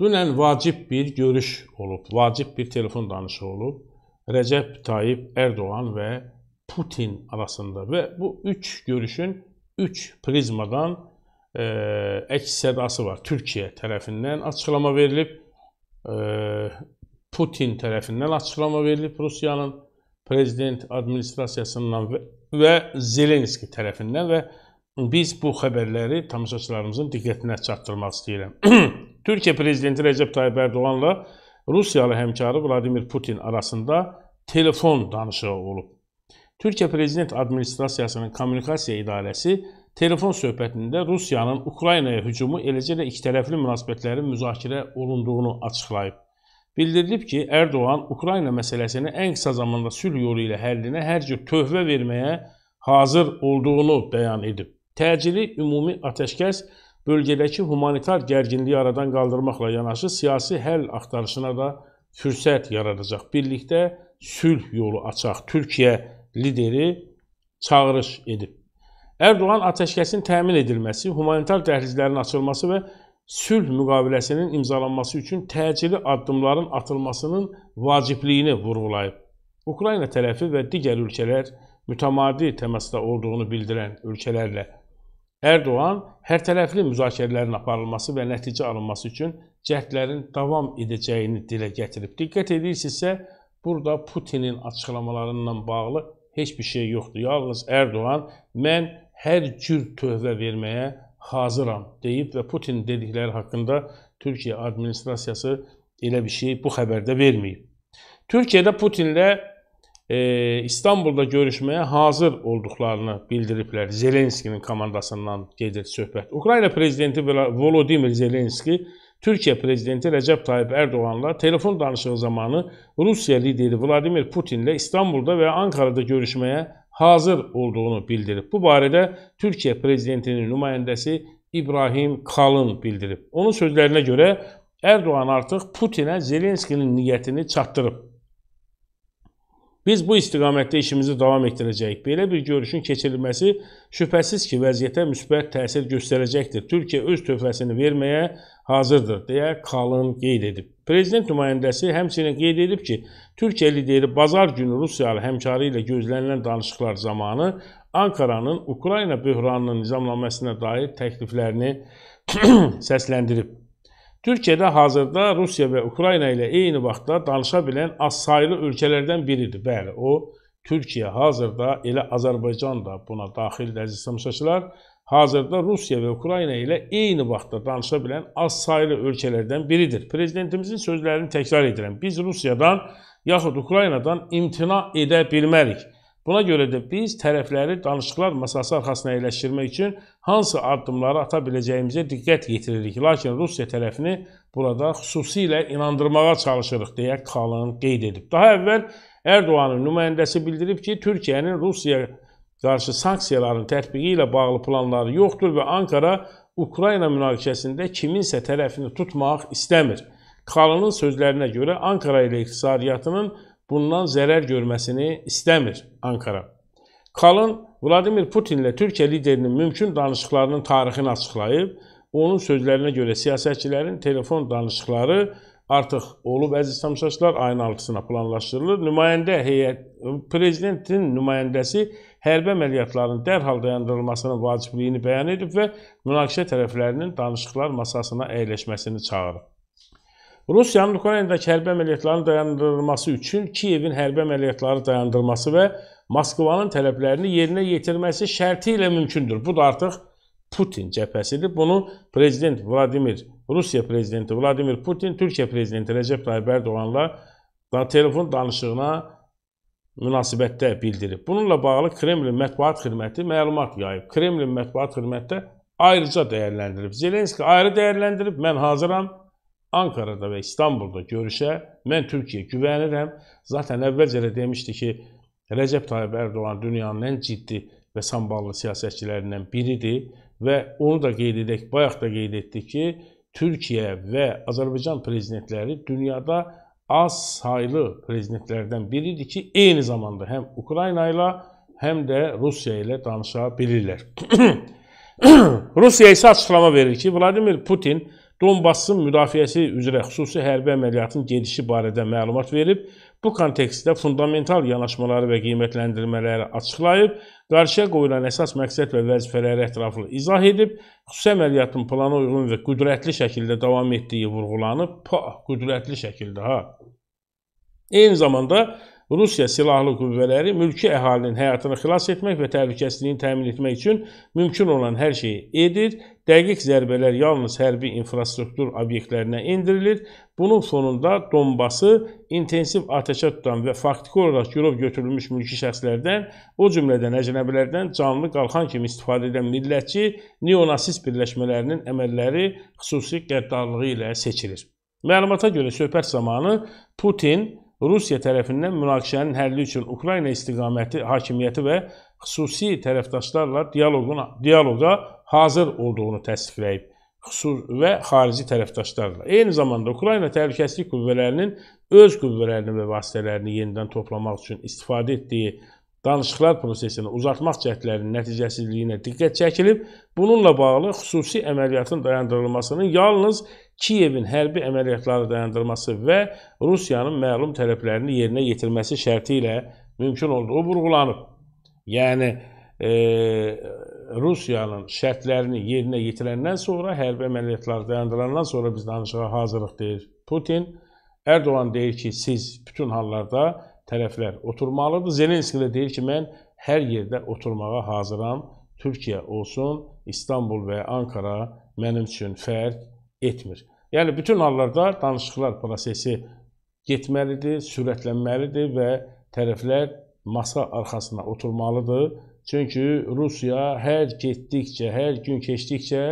Dünen vacib bir görüş olup vacib bir telefon danışığı olup Recep Tayyip Erdoğan ve Putin arasında ve bu üç görüşün üç prizmadan e, əks var. Türkiye tərəfindən açıklama verilip e, Putin tərəfindən açıklama verilip Rusya'nın prezident administrasiyasından və, və Zelenski tərəfindən ve biz bu xəbərləri tamaşaçılarımızın diqqətinə çatdırmaq istəyirəm. Türkiyə prezidenti Rəcəb Tayyib Ərdoğanla Rusiyalı həmkarı Vladimir Putin arasında telefon danışığı olub. Türkiyə prezident administrasiyasının kommunikasiya idarəsi telefon söhbətində Rusiyanın Ukraynaya hücumu eləcə də ikitərəfli münasibətlərin müzakirə olunduğunu açıqlayıb. Bildirilib ki, Ərdoğan Ukrayna məsələsini ən qısa zamanda sülh yolu ilə həllinə hər cür töhfə verməyə hazır olduğunu bəyan edib. Təcili ümumi atəşkəs bölgədəki humanitar gərginliyi aradan qaldırmaqla yanaşı siyasi həll axtarışına da fürsət yaradacaq. Birlikdə sülh yolu açaq. Türkiyə lideri çağırış edib. Erdoğan atəşkəsin təmin edilməsi, humanitar dəhlizlərin açılması və sülh müqaviləsinin imzalanması üçün təcili addımların atılmasının vacibliyini vurğulayıb. Ukrayna tərəfi və digər ölkələr mütəmadi təmasda olduğunu bildirən ölkələrlə Ərdoğan hərtərəfli müzakirələrin aparılması və nəticə alınması üçün cəhdlərin davam edəcəyini dilə gətirib. Diqqət edirsinizsə, burada Putinin açıqlamalarından bağlı heç bir şey yoxdur. Yalnız Ərdoğan mən hər cür tövbə verməyə hazıram deyib və Putin dedikləri haqqında Türkiyə administrasiyası elə bir şey bu xəbərdə verməyib. Türkiyədə Putinlə e, İstanbulda görüşməyə hazır olduqlarını bildiriblər. Zelenskinin komandasından gedir söhbət. Ukrayna prezidenti Volodimir Zelenski Türkiyə prezidenti Rəcəb Tayyib Ərdoğanla telefon danışığı zamanı Rusiya lideri Vladimir Putinlə İstanbulda və Ankarada görüşməyə hazır olduğunu bildirib. Bu barədə Türkiyə prezidentinin nümayəndəsi İbrahim Kalın bildirib. Onun sözlərinə görə Erdoğan artıq Putinə Zelenskinin niyyətini çatdırıb. Biz bu istiqamətdə işimizi davam etdirəcəyik. Belə bir görüşün keçirilməsi şübhəsiz ki, vəziyyətə müsbət təsir göstərəcəkdir. Türkiyə öz töhfəsini verməyə hazırdır, deyə Kalın qeyd edib. Prezident nümayəndəsi həmçinin qeyd edib ki, Türkiyə lideri bazar günü Rusiyalı həmkarı ilə gözlənilən danışıqlar zamanı Ankaranın Ukrayna böhranının nizamlanmasına dair təkliflərini səsləndirib. Türkiyədə hazırda Rusiya və Ukrayna ilə eyni vaxtda danışa bilən azsaylı ölkələrdən biridir. Bəli, o Türkiyə hazırda elə Azərbaycan da buna daxildir əziz tamaşaçılar. Hazırda Rusiya və Ukrayna ilə eyni vaxtda danışa bilən azsaylı ölkələrdən biridir. Prezidentimizin sözlərini təkrar edirəm. Biz Rusiyadan yaxud Ukraynadan imtina edə bilmərik. Buna görə də biz tərəfləri danışıqlar masası arxasına yerləşdirmək üçün hansı addımları ata biləcəyimizə diqqət yetiririk. Lakin Rusiya tərəfini burada xüsusilə inandırmağa çalışırıq deyə Kalın qeyd edib. Daha əvvəl Erdoğanın nümayəndəsi bildirib ki, Türkiyənin Rusiya qarşı sanksiyaların tətbiqi ilə bağlı planları yoxdur və Ankara Ukrayna münaqişəsində kiminsə tərəfini tutmaq istəmir. Kalının sözlərinə görə Ankara ilə iqtisadiyyatının bundan zərər görməsini istəmir Ankara. Kalın Vladimir Putinlə Türkiyə liderinin mümkün danışıqlarının tarixini açıqlayıb, onun sözlərinə görə siyasətçilərin telefon danışıqları artıq olub əziz təmsilçilər ayın 6-sına planlaşdırılır. Nümayəndə heyət prezidentin nümayəndəsi hərbi əməliyyatların dərhal dayandırılmasının vacibliyini bəyan edib və münaqişə tərəflərinin danışıqlar masasına əyləşməsini çağırıb. Rusiyanın Ukraynadakı hərbi əməliyyatlarının dayandırılması üçün Kiyevin hərbi əməliyyatları dayandırılması və Moskvanın tələblərini yerinə yetirməsi şərti ilə mümkündür. Bu da artıq Putin cəbhəsidir. Bunu prezident Vladimir, Rusiya prezidenti Vladimir Putin Türkiyə prezidenti Rəcəb Tayyib Ərdoğanla da telefon danışığına münasibətdə bildirib. Bununla bağlı Kremlin mətbuat xidməti məlumat yayıb. Kremlin mətbuat xidməti ayrıca dəyərləndirib. Zelenski ayrı dəyərləndirib. Mən hazıram Ankara'da və İstanbulda görüşə mən Türkiyə güvənirəm. Zaten əvvəlcə də demişdi ki, Rəcəb Tayyib Ərdoğan dünyanın ən ciddi və samballı siyasətçilərindən biridir və onu da qeyd edək, bayaq da qeyd etdik ki, Türkiyə və Azərbaycan prezidentləri dünyada az saylı prezidentlərdən biridir ki, eyni zamanda həm Ukrayna ilə, həm də Rusiya ilə danışa bilirlər. Rusiya isə açıqlama verir ki, Vladimir Putin Donbassın müdafiəsi üzrə xüsusi hərbi əməliyyatın gedişi barədə məlumat verib, bu kontekstdə fundamental yanaşmaları və qiymətləndirmələri açıqlayıb, qarşıya qoyulan əsas məqsəd və vəzifələri ətraflı izah edib, xüsusi əməliyyatın plana uyğun və qüdrətli şəkildə davam etdiyi vurğulanıb, pa, qüdrətli şəkildə ha. Eyni zamanda Rusiya silahlı qüvvələri mülki əhalinin həyatını xilas etmək və təhlükəsizliyini təmin etmək üçün mümkün olan hər şeyi edir. Dəqiq zərbələr yalnız hərbi infrastruktur obyektlərinə endirilir. Bunun sonunda Donbası intensiv atəşə tutan və faktiki olaraq girov götürülmüş mülki şəxslərdən, o cümlədən əcnəbilərdən canlı qalxan kimi istifadə edən millətçi neonasist birləşmələrinin əməlləri xüsusi qəddarlığı ilə seçilir. Məlumata görə söhbət zamanı Putin Rusiya tərəfindən münaqişənin həlli üçün Ukrayna istiqaməti hakimiyyəti və xüsusi tərəfdaşlarla dialoqun dialoqa hazır olduğunu təsdiqləyib xüsus və xarici tərəfdaşlarla. Eyni zamanda Ukrayna təhlükəsizlik qüvvələrinin öz qüvvələrini və vasitələrini yenidən toplamaq üçün istifadə etdiyi danışıqlar prosesini uzatmaq cəhdlərinin nəticəsizliyinə diqqət çəkilib. Bununla bağlı xüsusi əməliyyatın dayandırılmasının yalnız Kiyevin hərbi əməliyyatları dayandırması və Rusiyanın məlum tələblərini yerinə yetirməsi şərti ilə mümkün olduğu vurğulanıb. Yəni, e, Rusiyanın şərtlərini yerinə yetirəndən sonra, hərbi əməliyyatlar dayandırandan sonra biz danışığa hazırıq deyir Putin. Erdoğan deyir ki, siz bütün hallarda tərəflər oturmalıdır. Zelenski də deyir ki, mən hər yerdə oturmağa hazıram. Türkiyə olsun, İstanbul və Ankara mənim üçün fərq etmir. Yəni bütün hallarda danışıqlar prosesi getməlidir, sürətlənməlidir və tərəflər masa arxasına oturmalıdır. Çünki Rusiya hər getdikcə, hər gün keçdikcə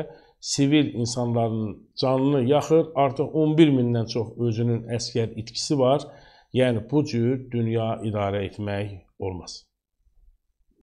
sivil insanların canını yaxır. Artıq 11 mindən çox özünün əsgər itkisi var. Yəni bu cür dünya idarə etmək olmaz.